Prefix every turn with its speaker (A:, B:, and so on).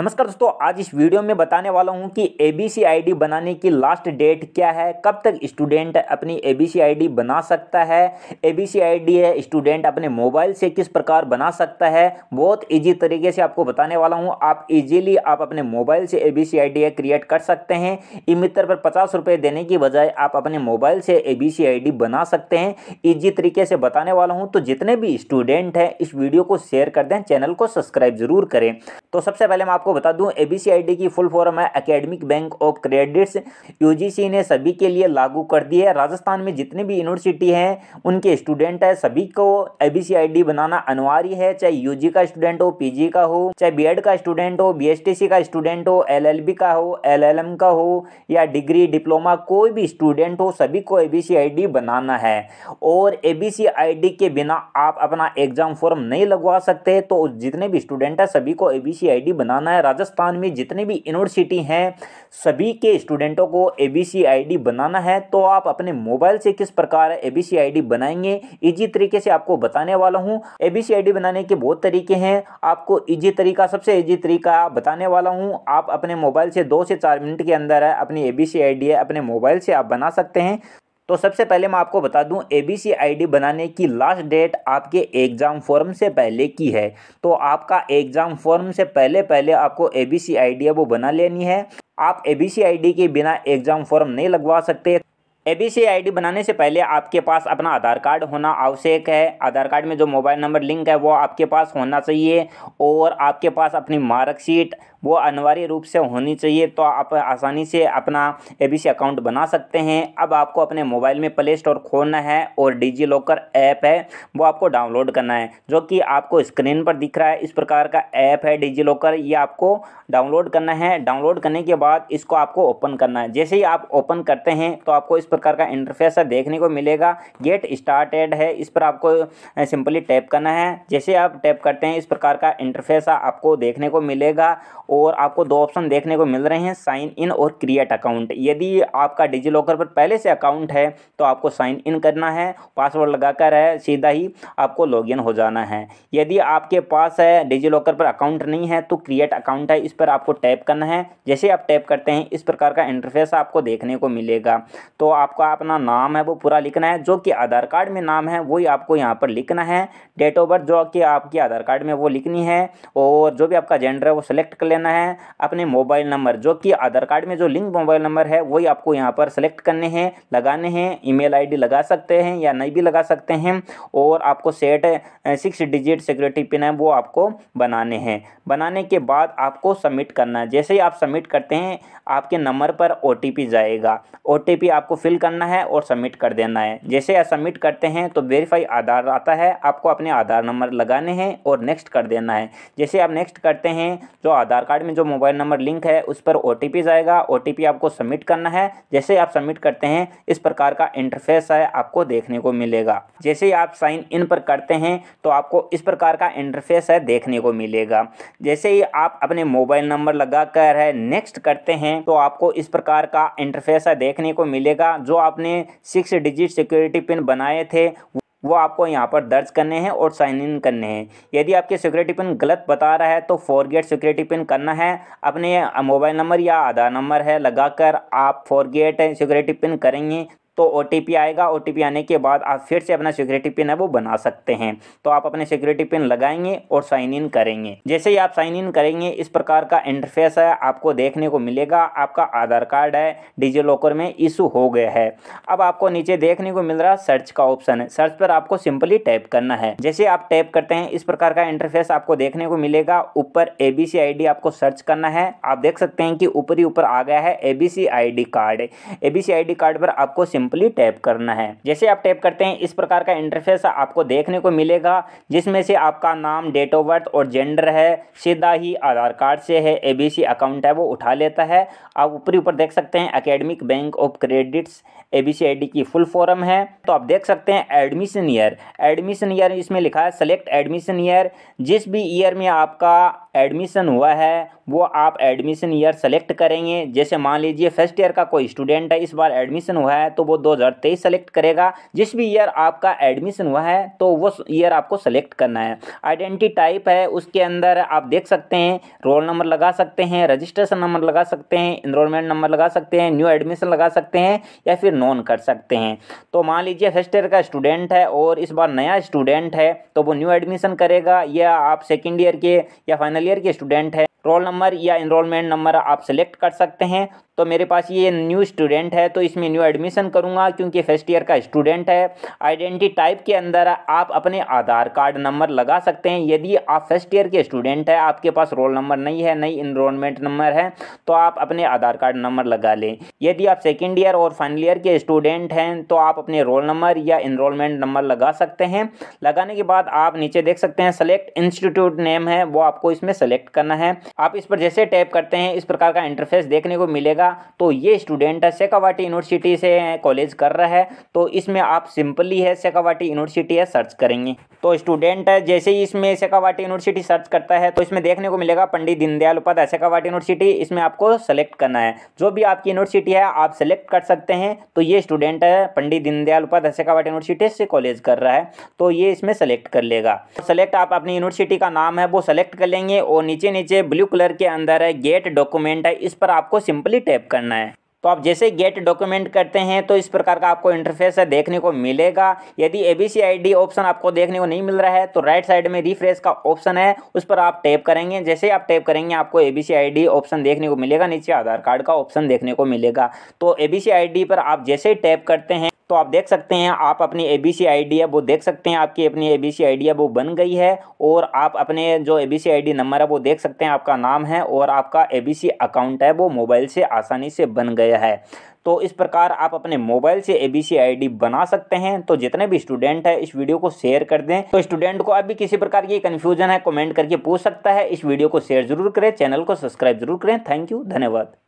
A: नमस्कार दोस्तों आज इस वीडियो में बताने वाला हूं कि ए बी बनाने की लास्ट डेट क्या है कब तक स्टूडेंट अपनी ए बी बना सकता है ए बी है स्टूडेंट अपने मोबाइल से किस प्रकार बना सकता है बहुत इजी तरीके से आपको बताने वाला हूं आप इजीली आप अपने मोबाइल से ए बी क्रिएट कर सकते हैं ई मित्र पर पचास रुपये देने की बजाय आप अपने मोबाइल से ए बी बना सकते हैं ईजी तरीके से बताने वाला हूँ तो जितने भी स्टूडेंट हैं इस वीडियो को शेयर कर दें चैनल को सब्सक्राइब जरूर करें तो सबसे पहले मैं आपको आपको बता दूं ए की फुल फॉर्म है academic bank of credits UGC ने सभी के लिए लागू कर दी है राजस्थान में जितने भी यूनिवर्सिटी हैं उनके स्टूडेंट है सभी को ए बनाना अनिवार्य है चाहे यू का स्टूडेंट हो पी का हो चाहे बी का स्टूडेंट हो बी का स्टूडेंट हो एल का हो एल का हो या डिग्री डिप्लोमा कोई भी स्टूडेंट हो सभी को ए बनाना है और ए के बिना आप अपना एग्जाम फॉर्म नहीं लगवा सकते तो जितने भी स्टूडेंट है सभी को एबीसीआईडी बनाना बताना है राजस्थान में जितने भी यूनिवर्सिटी हैं सभी के स्टूडेंटों को ए बी सी आई डी बनाना है तो आप अपने मोबाइल से किस प्रकार A B C I D बनाएंगे इजी तरीके से आपको बताने वाला हूँ ए बी सी आई डी बनाने के बहुत तरीके हैं आपको इजी तरीका सबसे इजी तरीका बताने वाला हूँ आप अपने मोबाइल से दो से चार मिनट के अंदर अपनी A B C I D अपने मोबाइल से आप बना सकते हैं तो सबसे पहले मैं आपको बता दूं एबीसी आईडी बनाने की लास्ट डेट आपके एग्ज़ाम फॉर्म से पहले की है तो आपका एग्ज़ाम फॉर्म से पहले पहले आपको एबीसी आईडी वो बना लेनी है आप एबीसी आईडी के बिना एग्ज़ाम फॉर्म नहीं लगवा सकते ए बी सी आई डी बनाने से पहले आपके पास अपना आधार कार्ड होना आवश्यक है आधार कार्ड में जो मोबाइल नंबर लिंक है वो आपके पास होना चाहिए और आपके पास अपनी मार्कशीट वो अनिवार्य रूप से होनी चाहिए तो आप आसानी से अपना ए बी सी अकाउंट बना सकते हैं अब आपको अपने मोबाइल में प्ले स्टोर खोलना है और डिजी लॉकर ऐप है वो आपको डाउनलोड करना है जो कि आपको स्क्रीन पर दिख रहा है इस प्रकार का ऐप है डिजी लॉकर ये आपको डाउनलोड करना है डाउनलोड करने के बाद इसको आपको ओपन करना है जैसे ही आप ओपन करते हैं तो आपको इस प्रकार का इंटरफेस है देखने को मिलेगा गेट स्टार्टेड है इस पर आपको सिंपली टैप करना है जैसे आप टैप करते हैं इस प्रकार का इंटरफेस आपको देखने को मिलेगा और आपको दो ऑप्शन देखने को मिल रहे हैं साइन इन और क्रिएट अकाउंट यदि आपका डिजी लॉकर पर पहले से अकाउंट है तो आपको साइन इन करना है पासवर्ड लगाकर है सीधा ही आपको इन हो जाना है यदि आपके पास है डिजी लॉकर पर अकाउंट नहीं है तो क्रिएट अकाउंट है इस पर आपको टैप करना है जैसे आप टैप करते हैं इस प्रकार का इंटरफेस आपको देखने को मिलेगा तो आप आपका अपना नाम है वो पूरा लिखना है जो कि आधार कार्ड में नाम है वही आपको यहाँ पर लिखना है डेट ऑफ बर्थ जो कि आपकी आधार कार्ड में वो लिखनी है और जो भी आपका जेंडर है वो सेलेक्ट कर लेना है अपने मोबाइल नंबर जो कि आधार कार्ड में जो लिंक मोबाइल नंबर है वही आपको यहाँ पर सेलेक्ट करने हैं लगाने हैं ई मेल लगा सकते हैं या नहीं भी लगा सकते हैं और आपको set six digit security pin है वो आपको बनाने हैं बनाने के बाद आपको सबमिट करना है जैसे ही आप सबमिट करते हैं आपके नंबर पर ओ जाएगा ओ आपको फिल करना है और सबमिट कर देना है जैसे आप सबमिट करते हैं तो वेरीफाई आधार आता है आपको अपने आधार नंबर लगाने हैं और नेक्स्ट कर देना है जैसे आप नेक्स्ट करते हैं जो तो आधार कार्ड में जो मोबाइल नंबर लिंक है उस पर ओ जाएगा ओ आपको सबमिट करना है जैसे आप सबमिट करते हैं इस प्रकार का इंटरफेस है आपको देखने को मिलेगा जैसे आप साइन इन पर करते हैं तो आपको इस प्रकार का इंटरफेस है देखने को मिलेगा जैसे ही आप अपने मोबाइल नंबर लगा कर है नेक्स्ट करते हैं तो आपको इस प्रकार का इंटरफेस है देखने को मिलेगा जो आपने सिक्स डिजिट सिक्योरिटी पिन बनाए थे वो आपको यहाँ पर दर्ज करने हैं और साइन इन करने हैं यदि आपके सिक्योरिटी पिन गलत बता रहा है तो फॉरगेट सिक्योरिटी पिन करना है अपने मोबाइल नंबर या आधार नंबर है लगाकर आप फॉरगेट सिक्योरिटी पिन करेंगे तो ओ आएगा ओ आने के बाद आप फिर से अपना सिक्योरिटी पिन है वो बना सकते हैं तो आप अपने सिक्योरिटी पिन लगाएंगे और साइन इन करेंगे जैसे ही आप साइन इन करेंगे इस प्रकार का इंटरफेस है आपको देखने को मिलेगा आपका आधार कार्ड है डिजी लॉकर में इशू हो गया है अब आपको नीचे देखने को मिल रहा सर्च का ऑप्शन है सर्च पर आपको सिंपली टैप करना है जैसे आप टैप करते हैं इस प्रकार का इंटरफेस आपको देखने को मिलेगा ऊपर ए बी आपको सर्च करना है आप देख सकते हैं कि ऊपर ही ऊपर आ गया है A B card A B card पर आपको सिंपल सिंपली टैप करना है जैसे आप टैप करते हैं इस प्रकार का इंटरफेस आपको देखने को मिलेगा जिसमें से आपका नाम डेट ऑफ बर्थ और जेंडर है सीधा ही आधार कार्ड से है ए अकाउंट है वो उठा लेता है आप ऊपरी ऊपर देख सकते हैं academic bank of credits ABC ID की फुल फॉर्म है तो आप देख सकते हैं एडमिशन ईयर एडमिशन ईयर इसमें लिखा है सेलेक्ट एडमिशन ईयर जिस भी ईयर में आपका एडमिशन हुआ है वो आप एडमिशन ईयर सेलेक्ट करेंगे जैसे मान लीजिए फर्स्ट ईयर का कोई स्टूडेंट है इस बार एडमिशन हुआ है तो वो 2023 सेलेक्ट करेगा जिस भी ईयर आपका एडमिशन हुआ है तो वो ईयर आपको सेलेक्ट करना है आइडेंटिटी टाइप है उसके अंदर आप देख सकते हैं रोल नंबर लगा सकते हैं रजिस्ट्रेशन नंबर लगा सकते हैं इनरोलमेंट नंबर लगा सकते हैं न्यू एडमिशन लगा सकते हैं या फिर नॉन कर सकते हैं तो मान लीजिए फर्स्ट ईयर का स्टूडेंट है और इस बार नया स्टूडेंट है तो वो न्यू एडमिशन करेगा या आप सेकेंड ईयर के या फाइनल ईयर के स्टूडेंट हैं रोल नंबर या इनरोलमेंट नंबर आप सेलेक्ट कर सकते हैं तो मेरे पास ये न्यू स्टूडेंट है तो इसमें न्यू एडमिशन करूँगा क्योंकि फर्स्ट ईयर का स्टूडेंट है आइडेंटिटी टाइप के अंदर आप अपने आधार कार्ड नंबर लगा सकते हैं यदि आप फर्स्ट ईयर के स्टूडेंट है आपके पास रोल नंबर नहीं है नई इनरोलमेंट नंबर है तो आप अपने आधार कार्ड नंबर लगा लें यदि आप सेकेंड ईयर और फाइनल ईयर के स्टूडेंट हैं तो आप अपने रोल नंबर या इनरोलमेंट नंबर लगा सकते हैं लगाने के बाद आप नीचे देख सकते हैं सेलेक्ट इंस्टीट्यूट नेम है वो आपको इसमें सेलेक्ट करना है आप इस पर जैसे टैप करते हैं इस प्रकार का इंटरफेस देखने को मिलेगा तो ये स्टूडेंट सेकावाटी यूनिवर्सिटी से कॉलेज कर रहा है तो इसमें आप सिंपली है सेकावाटी यूनिवर्सिटी है सर्च करेंगे तो स्टूडेंट जैसे ही इसमें सेकावाटी यूनिवर्सिटी सर्च करता है तो इसमें देखने को मिलेगा पंडित दीनदयाल उपाध्याय सेकावाटी यूनिवर्सिटी इसमें आपको सेलेक्ट करना है जो भी आपकी यूनिवर्सिटी है आप सेलेक्ट कर सकते हैं तो ये स्टूडेंट पंडित दीनदयाल उपाध्याय सेकावाटी यूनिवर्सिटी से कॉलेज कर रहा है तो ये इसमें सेलेक्ट कर लेगा सेलेक्ट आप अपनी यूनिवर्सिटी का नाम है वो सेलेक्ट कर लेंगे और नीचे नीचे ब्लू कलर के अंदर है गेट डॉक्यूमेंट है इस पर आपको सिंपली टैप करना है तो आप जैसे गेट डॉक्यूमेंट करते हैं तो इस प्रकार का आपको इंटरफेस है देखने को मिलेगा यदि A B C I D option आपको देखने को नहीं मिल रहा है तो राइट साइड में रिफ्रेश का ऑप्शन है उस पर आप टैप करेंगे जैसे आप टैप करेंगे आपको A B C I D option देखने को मिलेगा नीचे आधार कार्ड का ऑप्शन देखने को मिलेगा तो ए बी सी आई डी पर आप जैसे ही टैप करते हैं तो आप देख सकते हैं आप अपनी A B C I D है वो देख सकते हैं आपकी अपनी A B C I D है वो बन गई है और आप अपने जो A B C I D number है वो देख सकते हैं आपका नाम है और आपका ए बी सी अकाउंट है वो मोबाइल से आसानी से बन गए गया है तो इस प्रकार आप अपने मोबाइल से एबीसी डी बना सकते हैं तो जितने भी स्टूडेंट है इस वीडियो को शेयर कर दें तो स्टूडेंट को अभी किसी प्रकार की कन्फ्यूजन है कमेंट करके पूछ सकता है इस वीडियो को शेयर जरूर करें चैनल को सब्सक्राइब जरूर करें थैंक यू धन्यवाद